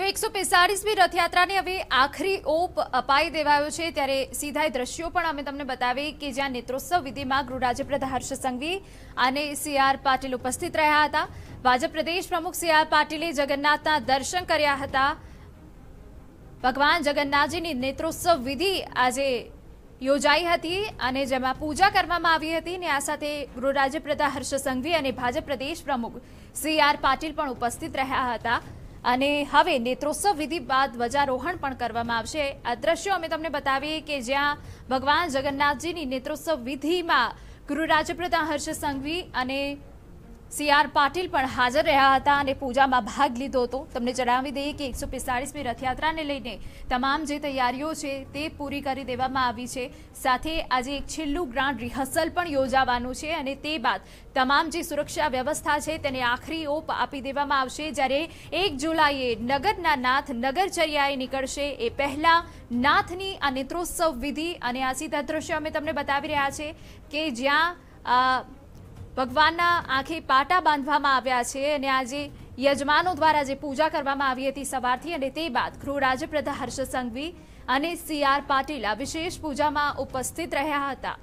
તો એકસો પિસ્તાળીસમી રથયાત્રાને હવે આખરી ઓપ અપાઈ દેવાયો છે ત્યારે સીધા દ્રશ્યો પણ અમે તમને બતાવી કે જ્યાં નેત્રોત્સવ વિધિમાં ગૃહરાજ્યપ્રધાન હર્ષ સંઘવી અને સી આર પાટીલ ઉપસ્થિત રહ્યા હતા ભાજપ પ્રદેશ પ્રમુખ સી પાટીલે જગન્નાથના દર્શન કર્યા હતા ભગવાન જગન્નાથજીની નેત્રોત્સવ વિધિ આજે યોજાઈ હતી અને જેમાં પૂજા કરવામાં આવી હતી ને આ સાથે ગૃહરાજ્યપ્રધા હર્ષ સંઘવી અને ભાજપ પ્રદેશ પ્રમુખ સી આર પાટીલ પણ ઉપસ્થિત રહ્યા હતા અને હવે નેત્રોત્સવ વિધિ બાદ ધ્વજારોહણ પણ કરવામાં આવશે આ દ્રશ્યો અમે તમને બતાવીએ કે જ્યાં ભગવાન જગન્નાથજીની નેત્રોત્સવ વિધિમાં ગૃહ રાજપ્રધાન હર્ષ સંઘવી અને સીઆર પાટિલ પણ હાજર રહ્યા હતા અને પૂજામાં ભાગ લીધો હતો તમને જણાવી દઈએ કે એકસો પિસ્તાળીસમી રથયાત્રાને લઈને તમામ જે તૈયારીઓ છે તે પૂરી કરી દેવામાં આવી છે સાથે આજે એક છેલ્લું ગ્રાન્ડ રિહર્સલ પણ યોજાવાનું છે અને તે બાદ તમામ જે સુરક્ષા વ્યવસ્થા છે તેને આખરી ઓપ આપી દેવામાં આવશે જ્યારે એક જુલાઈએ નગરના નાથ નગરચર્યાએ નીકળશે એ પહેલાં નાથની આ નેત્રોત્સવ વિધિ અને આ સીધા દ્રશ્ય અમે તમને બતાવી રહ્યા છે કે જ્યાં ભગવાનના આંખે પાટા બાંધવામાં આવ્યા છે અને આજે યજમાનો દ્વારા જે પૂજા કરવામાં આવી હતી સવારથી અને તે બાદ ગૃહ હર્ષ સંઘવી અને સી આર પાટીલ આ વિશેષ પૂજામાં ઉપસ્થિત રહ્યા હતા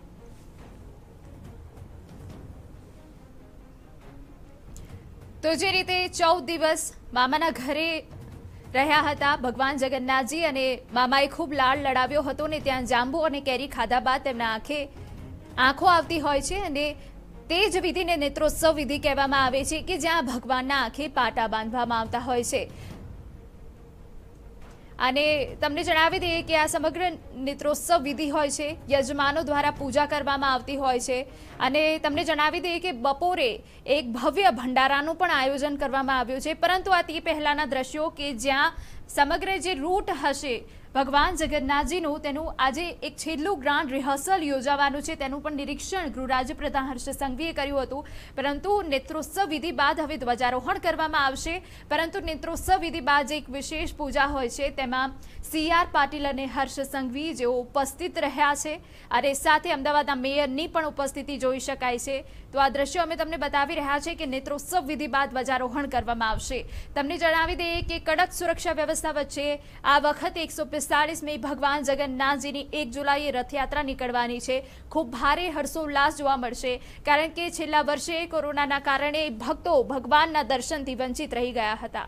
તો જે રીતે ચૌદ દિવસ મામાના ઘરે રહ્યા હતા ભગવાન જગન્નાથજી અને મામાએ ખૂબ લાળ લડાવ્યો હતો ને ત્યાં જાંબુ અને કેરી ખાધા બાદ તેમના આંખે આંખો આવતી હોય છે અને તે જ વિધિને નેત્રોત્સવ વિધિ કહેવામાં આવે છે કે જ્યાં ભગવાનના આંખે પાટા બાંધવામાં આવતા હોય છે અને તમને જણાવી દઈએ કે આ સમગ્ર નેત્રોત્સવ વિધિ હોય છે યજમાનો દ્વારા પૂજા કરવામાં આવતી હોય છે અને તમને જણાવી દઈએ કે બપોરે એક ભવ્ય ભંડારાનું પણ આયોજન કરવામાં આવ્યું છે પરંતુ આ તે પહેલાંના દ્રશ્યો કે જ્યાં સમગ્ર જે રૂટ હશે ભગવાન જગન્નાથજીનું તેનું આજે એક છેલ્લું ગ્રાન્ડ રિહર્સલ યોજાવાનું છે તેનું પણ નિરીક્ષણ ગૃહરાજ્યપ્રધાન હર્ષ સંઘવીએ કર્યું હતું પરંતુ નેત્રોત્સવ વિધિ બાદ હવે ધ્વજારોહણ કરવામાં આવશે પરંતુ નેત્રોત્સવ વિધિ બાદ એક વિશેષ પૂજા હોય છે તેમાં સીઆર પાટીલ અને હર્ષ સંઘવી જેઓ ઉપસ્થિત રહ્યા છે અને સાથે અમદાવાદના મેયરની પણ ઉપસ્થિતિ જોઈ શકાય છે તો આ દ્રશ્યો અમે તમને બતાવી રહ્યા છે કે નેત્રોત્સવ વિધિ બાદ ધ્વજારોહણ કરવામાં આવશે તમને જણાવી દઈએ કે કડક સુરક્ષા વ્યવસ્થા વચ્ચે આ વખતે એકસો પિસ્તાળીસ મે ભગવાન જગન્નાથજીની એક જુલાઈએ રથયાત્રા નીકળવાની છે ખૂબ ભારે હર્ષોલ્લાસ જોવા મળશે કારણ કે છેલ્લા વર્ષે કોરોનાના કારણે ભક્તો ભગવાનના દર્શનથી વંચિત રહી ગયા હતા